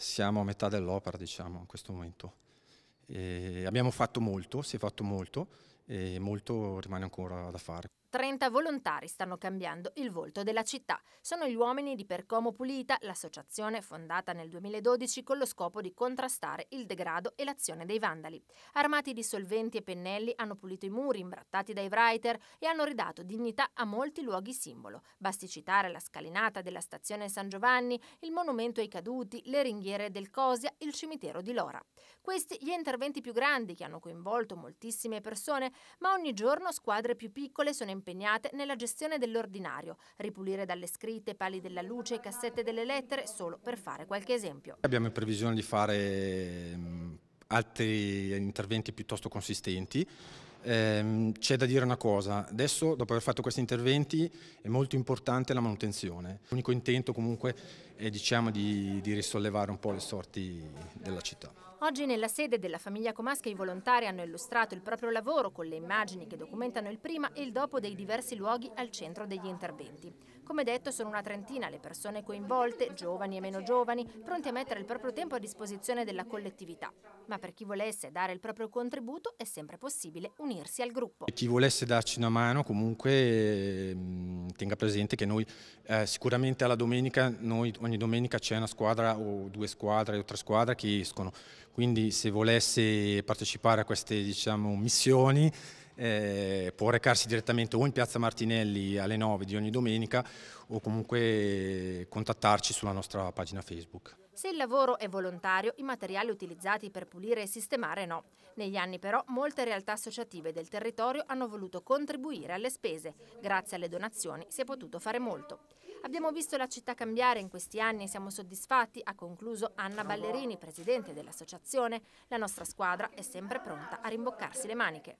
siamo a metà dell'opera diciamo in questo momento. E abbiamo fatto molto, si è fatto molto e molto rimane ancora da fare. 30 volontari stanno cambiando il volto della città. Sono gli uomini di Percomo Pulita, l'associazione fondata nel 2012 con lo scopo di contrastare il degrado e l'azione dei vandali. Armati di solventi e pennelli hanno pulito i muri imbrattati dai writer e hanno ridato dignità a molti luoghi simbolo. Basti citare la scalinata della stazione San Giovanni, il monumento ai caduti, le ringhiere del Cosia, il cimitero di Lora. Questi gli interventi più grandi che hanno coinvolto moltissime persone, ma ogni giorno squadre più piccole sono in impegnate nella gestione dell'ordinario, ripulire dalle scritte, pali della luce, cassette delle lettere, solo per fare qualche esempio. Abbiamo in previsione di fare mm, altri interventi piuttosto consistenti. Ehm, c'è da dire una cosa, adesso dopo aver fatto questi interventi è molto importante la manutenzione. L'unico intento comunque è diciamo, di, di risollevare un po' le sorti della città. Oggi nella sede della famiglia Comasca i volontari hanno illustrato il proprio lavoro con le immagini che documentano il prima e il dopo dei diversi luoghi al centro degli interventi. Come detto sono una trentina le persone coinvolte, giovani e meno giovani, pronti a mettere il proprio tempo a disposizione della collettività. Ma per chi volesse dare il proprio contributo è sempre possibile unirsi al gruppo. Chi volesse darci una mano comunque ehm, tenga presente che noi eh, sicuramente alla domenica, noi, ogni domenica c'è una squadra o due squadre o tre squadre che escono quindi se volesse partecipare a queste diciamo, missioni eh, può recarsi direttamente o in piazza Martinelli alle 9 di ogni domenica o comunque contattarci sulla nostra pagina Facebook. Se il lavoro è volontario, i materiali utilizzati per pulire e sistemare no. Negli anni però molte realtà associative del territorio hanno voluto contribuire alle spese. Grazie alle donazioni si è potuto fare molto. Abbiamo visto la città cambiare in questi anni e siamo soddisfatti, ha concluso Anna Ballerini, presidente dell'associazione. La nostra squadra è sempre pronta a rimboccarsi le maniche.